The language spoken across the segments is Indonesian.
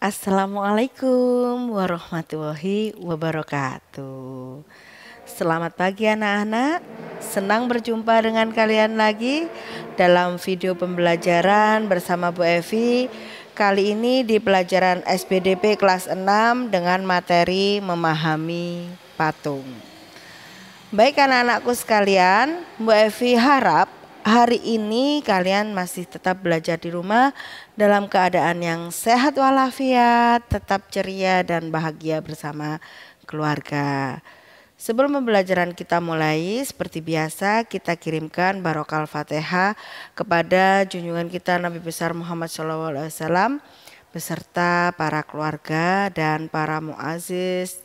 Assalamualaikum warahmatullahi wabarakatuh. Selamat pagi anak-anak. Senang berjumpa dengan kalian lagi dalam video pembelajaran bersama Bu Evi. Kali ini di pelajaran SPDP kelas 6 dengan materi memahami patung. Baik anak-anakku sekalian, Bu Evi harap hari ini kalian masih tetap belajar di rumah dalam keadaan yang sehat walafiat, tetap ceria dan bahagia bersama keluarga. Sebelum pembelajaran kita mulai, seperti biasa kita kirimkan barokah Al-Fatihah kepada junjungan kita Nabi besar Muhammad SAW beserta para keluarga dan para muaziz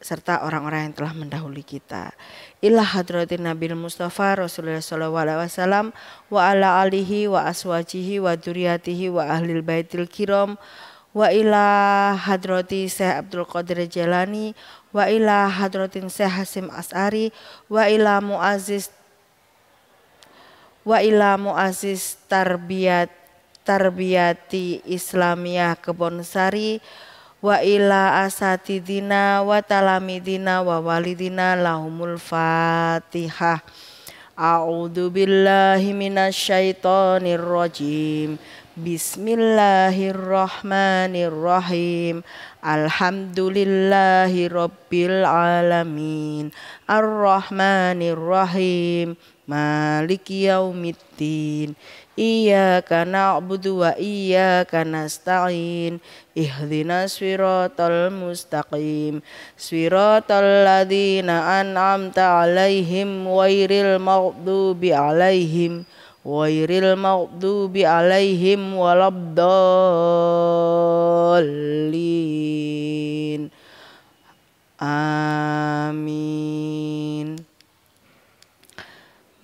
serta orang-orang yang telah mendahului kita. Ilah hadratin Nabi Mustafa Rasulullah sallallahu alaihi wasallam wa ala alihi wa aswajihi wa duriyatihi wa ahlil baitil kiram wa ila hadrati Syekh Abdul Qadir Jalani wa ila hadratin Syekh Hasim As'ari wa ila Muaziz wa ila Muaziz Tarbiyat Tarbiyati Islamiyah Kebonsari wa ila asatidina wa talamidina wa walidina lahumul fatihah A'udhu billahi minasyaitonir rajim Bismillahirrahmanirrahim Alhamdulillahi rabbil alamin Arrahmanirrahim Maliki yaumiddin iyyaka na'budu wa iyyaka nasta'in ihdinas siratal mustaqim siratal ladzina an'amta 'alaihim ghairil maghdubi 'alaihim Wairil maghdubi alaihim walabdallin Amin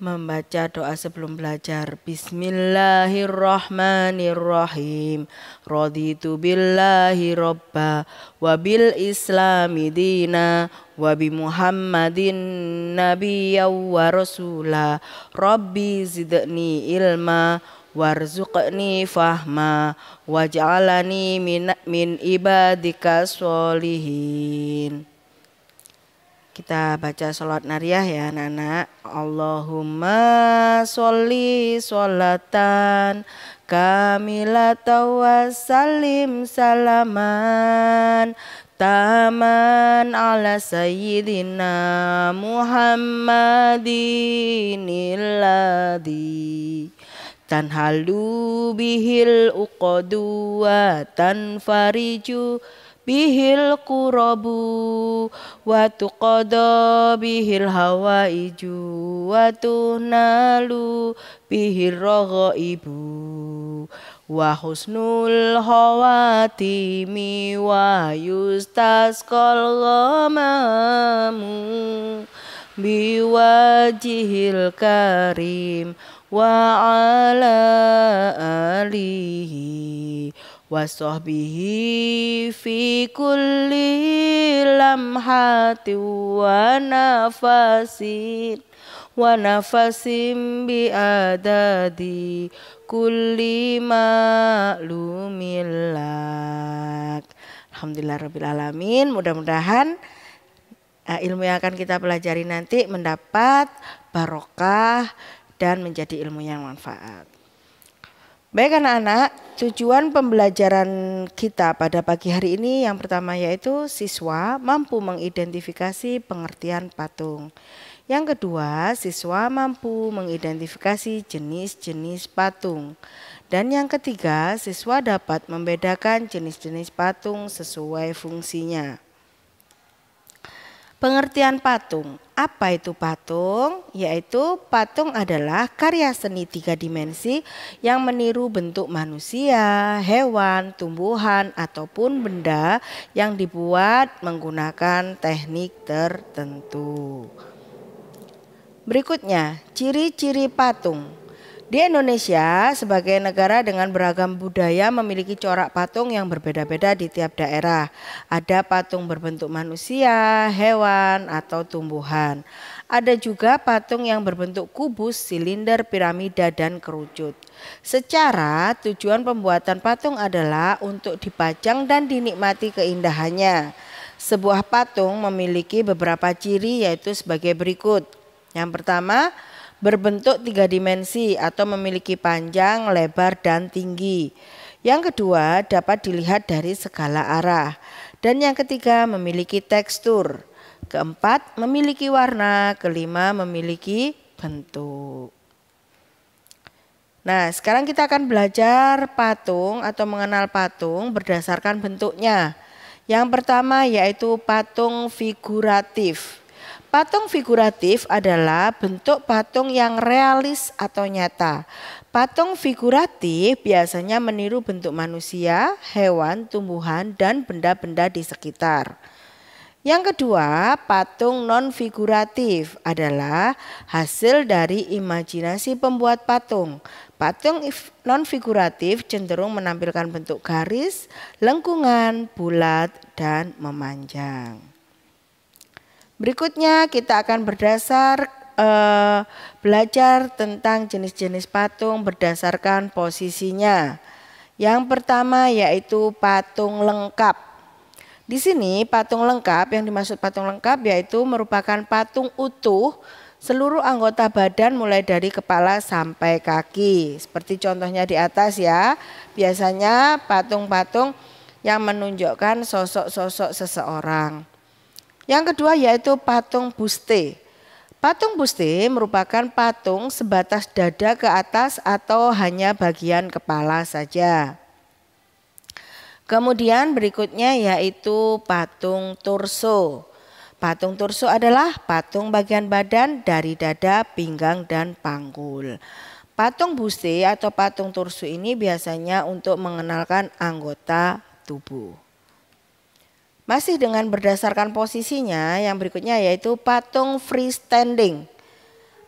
membaca doa sebelum belajar. Bismillahirrahmanirrahim. Raditu billahi robba Wabil islami dina Wabi Muhammadin nabiya wa rasula. Rabbi zidni ilma warzuqni fahma waj'alani min, min ibadika solihin. Kita baca sholat nariyah ya anak-anak. Allahumma sholli sholatan kamila wa salim salaman taman ala sayyidina Muhammadin illadhi halu bihil uqadu wa tanfariju bihil kurabu wa tuqada bihil hawa iju wa tunalu bihil rogo wa husnul khawatimi wa yustaskal ghamamu biwajihil karim wa ala alihi kulli lamhati wa nafasin wa nafasin bi adadi kulli ma'lumillak Alhamdulillah Rabbil Alamin mudah-mudahan uh, ilmu yang akan kita pelajari nanti mendapat barokah dan menjadi ilmu yang manfaat. Baik anak-anak, tujuan pembelajaran kita pada pagi hari ini yang pertama yaitu siswa mampu mengidentifikasi pengertian patung. Yang kedua, siswa mampu mengidentifikasi jenis-jenis patung. Dan yang ketiga, siswa dapat membedakan jenis-jenis patung sesuai fungsinya. Pengertian patung, apa itu patung? Yaitu patung adalah karya seni tiga dimensi yang meniru bentuk manusia, hewan, tumbuhan, ataupun benda yang dibuat menggunakan teknik tertentu. Berikutnya, ciri-ciri patung. Di Indonesia, sebagai negara dengan beragam budaya memiliki corak patung yang berbeda-beda di tiap daerah. Ada patung berbentuk manusia, hewan, atau tumbuhan. Ada juga patung yang berbentuk kubus, silinder, piramida, dan kerucut. Secara tujuan pembuatan patung adalah untuk dipajang dan dinikmati keindahannya. Sebuah patung memiliki beberapa ciri yaitu sebagai berikut. Yang pertama, berbentuk tiga dimensi atau memiliki panjang, lebar, dan tinggi. Yang kedua dapat dilihat dari segala arah. Dan yang ketiga memiliki tekstur. Keempat memiliki warna, kelima memiliki bentuk. Nah, sekarang kita akan belajar patung atau mengenal patung berdasarkan bentuknya. Yang pertama yaitu patung figuratif. Patung figuratif adalah bentuk patung yang realis atau nyata. Patung figuratif biasanya meniru bentuk manusia, hewan, tumbuhan, dan benda-benda di sekitar. Yang kedua, patung non-figuratif adalah hasil dari imajinasi pembuat patung. Patung non-figuratif cenderung menampilkan bentuk garis, lengkungan, bulat, dan memanjang. Berikutnya kita akan berdasar eh, belajar tentang jenis-jenis patung berdasarkan posisinya. Yang pertama yaitu patung lengkap. Di sini patung lengkap yang dimaksud patung lengkap yaitu merupakan patung utuh seluruh anggota badan mulai dari kepala sampai kaki. Seperti contohnya di atas ya. Biasanya patung-patung yang menunjukkan sosok-sosok seseorang. Yang kedua yaitu patung buste. Patung buste merupakan patung sebatas dada ke atas atau hanya bagian kepala saja. Kemudian berikutnya yaitu patung torso. Patung torso adalah patung bagian badan dari dada, pinggang, dan panggul. Patung buste atau patung torso ini biasanya untuk mengenalkan anggota tubuh. Masih dengan berdasarkan posisinya yang berikutnya yaitu patung freestanding.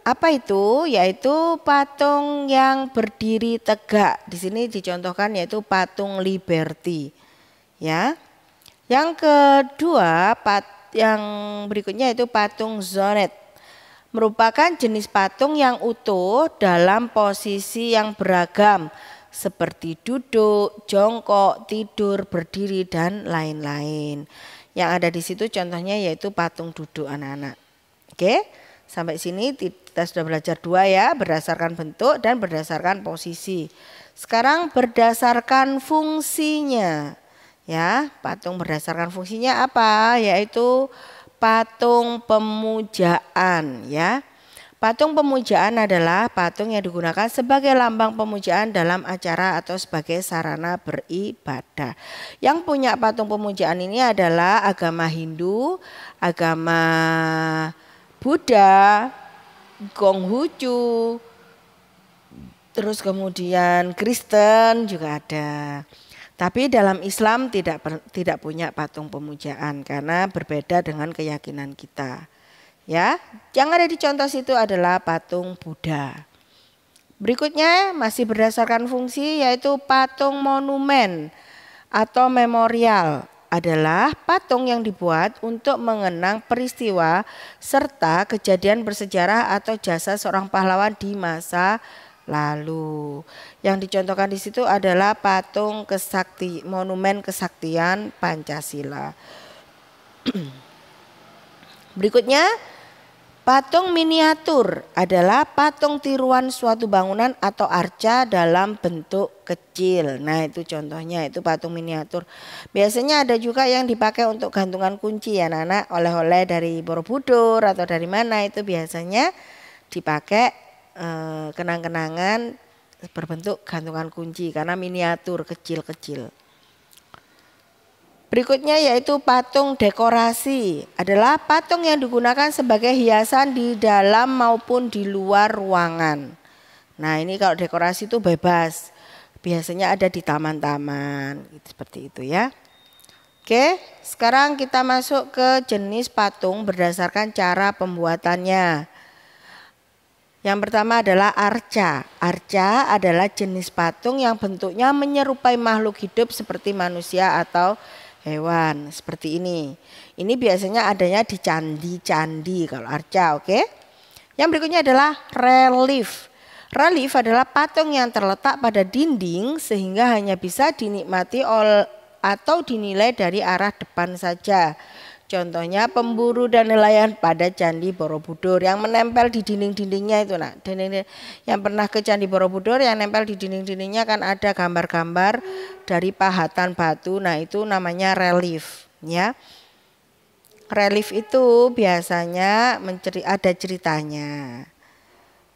Apa itu? Yaitu patung yang berdiri tegak. Di sini dicontohkan yaitu patung Liberty. Ya. Yang kedua, pat, yang berikutnya itu patung zonet. Merupakan jenis patung yang utuh dalam posisi yang beragam seperti duduk, jongkok, tidur, berdiri dan lain-lain. Yang ada di situ contohnya yaitu patung duduk anak-anak. Oke. Sampai sini kita sudah belajar dua ya, berdasarkan bentuk dan berdasarkan posisi. Sekarang berdasarkan fungsinya. Ya, patung berdasarkan fungsinya apa? Yaitu patung pemujaan ya. Patung pemujaan adalah patung yang digunakan sebagai lambang pemujaan dalam acara atau sebagai sarana beribadah. Yang punya patung pemujaan ini adalah agama Hindu, agama Buddha, Konghucu, terus kemudian Kristen juga ada. Tapi dalam Islam tidak tidak punya patung pemujaan karena berbeda dengan keyakinan kita. Ya, yang ada di contoh situ adalah patung Buddha. Berikutnya masih berdasarkan fungsi yaitu patung monumen atau memorial adalah patung yang dibuat untuk mengenang peristiwa serta kejadian bersejarah atau jasa seorang pahlawan di masa lalu. Yang dicontohkan di situ adalah patung kesakti monumen kesaktian Pancasila. Berikutnya Patung miniatur adalah patung tiruan suatu bangunan atau arca dalam bentuk kecil. Nah, itu contohnya itu patung miniatur. Biasanya ada juga yang dipakai untuk gantungan kunci ya, Nana, oleh-oleh dari Borobudur atau dari mana itu biasanya dipakai eh, kenang-kenangan berbentuk gantungan kunci karena miniatur kecil-kecil. Berikutnya yaitu patung dekorasi adalah patung yang digunakan sebagai hiasan di dalam maupun di luar ruangan. Nah ini kalau dekorasi itu bebas, biasanya ada di taman-taman seperti itu ya. Oke, sekarang kita masuk ke jenis patung berdasarkan cara pembuatannya. Yang pertama adalah arca. Arca adalah jenis patung yang bentuknya menyerupai makhluk hidup seperti manusia atau hewan seperti ini. Ini biasanya adanya di candi-candi kalau arca, oke. Okay? Yang berikutnya adalah relief. Relief adalah patung yang terletak pada dinding sehingga hanya bisa dinikmati oleh atau dinilai dari arah depan saja. Contohnya pemburu dan nelayan pada Candi Borobudur yang menempel di dinding-dindingnya itu nak. Dinding, yang pernah ke Candi Borobudur yang nempel di dinding-dindingnya kan ada gambar-gambar dari pahatan batu. Nah, itu namanya relief, ya. Relief itu biasanya menceri ada ceritanya.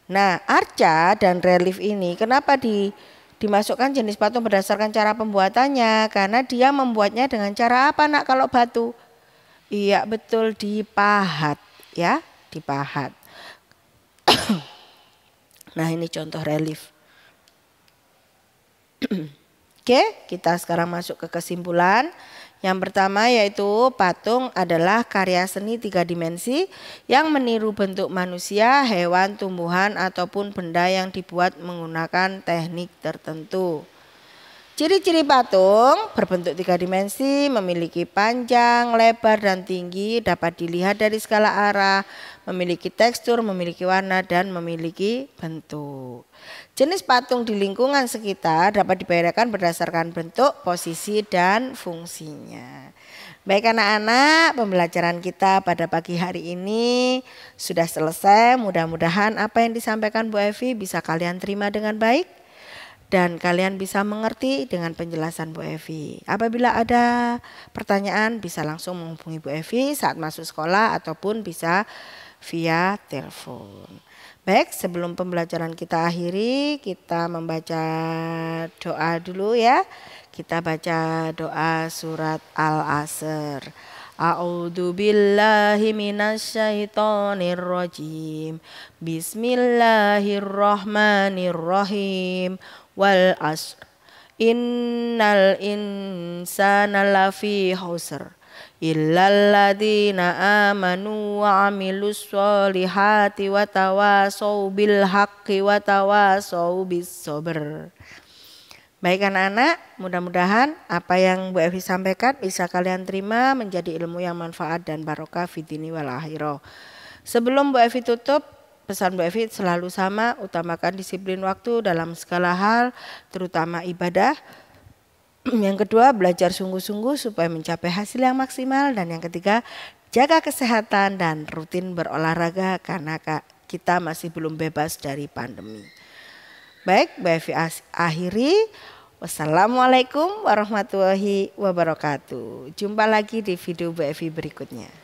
Nah, arca dan relief ini kenapa di dimasukkan jenis patung berdasarkan cara pembuatannya? Karena dia membuatnya dengan cara apa nak kalau batu? Iya betul dipahat ya dipahat. nah ini contoh relief. Oke kita sekarang masuk ke kesimpulan. Yang pertama yaitu patung adalah karya seni tiga dimensi yang meniru bentuk manusia, hewan, tumbuhan ataupun benda yang dibuat menggunakan teknik tertentu. Ciri-ciri patung berbentuk tiga dimensi, memiliki panjang, lebar, dan tinggi, dapat dilihat dari segala arah, memiliki tekstur, memiliki warna, dan memiliki bentuk. Jenis patung di lingkungan sekitar dapat dibedakan berdasarkan bentuk, posisi, dan fungsinya. Baik anak-anak, pembelajaran kita pada pagi hari ini sudah selesai. Mudah-mudahan apa yang disampaikan Bu Evi bisa kalian terima dengan baik dan kalian bisa mengerti dengan penjelasan Bu Evi. Apabila ada pertanyaan bisa langsung menghubungi Bu Evi saat masuk sekolah ataupun bisa via telepon. Baik, sebelum pembelajaran kita akhiri, kita membaca doa dulu ya. Kita baca doa surat Al-Asr. A'udzu billahi minasyaitonir rajim. Bismillahirrahmanirrahim wal asr innal insana lafi khusr illal ladina amanu wa amilus solihati wa tawasau bil haqqi wa tawasau bis sabr Baik anak-anak, mudah-mudahan apa yang Bu Evi sampaikan bisa kalian terima menjadi ilmu yang manfaat dan barokah fidini wal akhirah. Sebelum Bu Evi tutup, pesan Bu Evi selalu sama, utamakan disiplin waktu dalam segala hal, terutama ibadah. Yang kedua, belajar sungguh-sungguh supaya mencapai hasil yang maksimal. Dan yang ketiga, jaga kesehatan dan rutin berolahraga karena kita masih belum bebas dari pandemi. Baik, Bu Evi akhiri. Wassalamualaikum warahmatullahi wabarakatuh. Jumpa lagi di video Bu Evi berikutnya.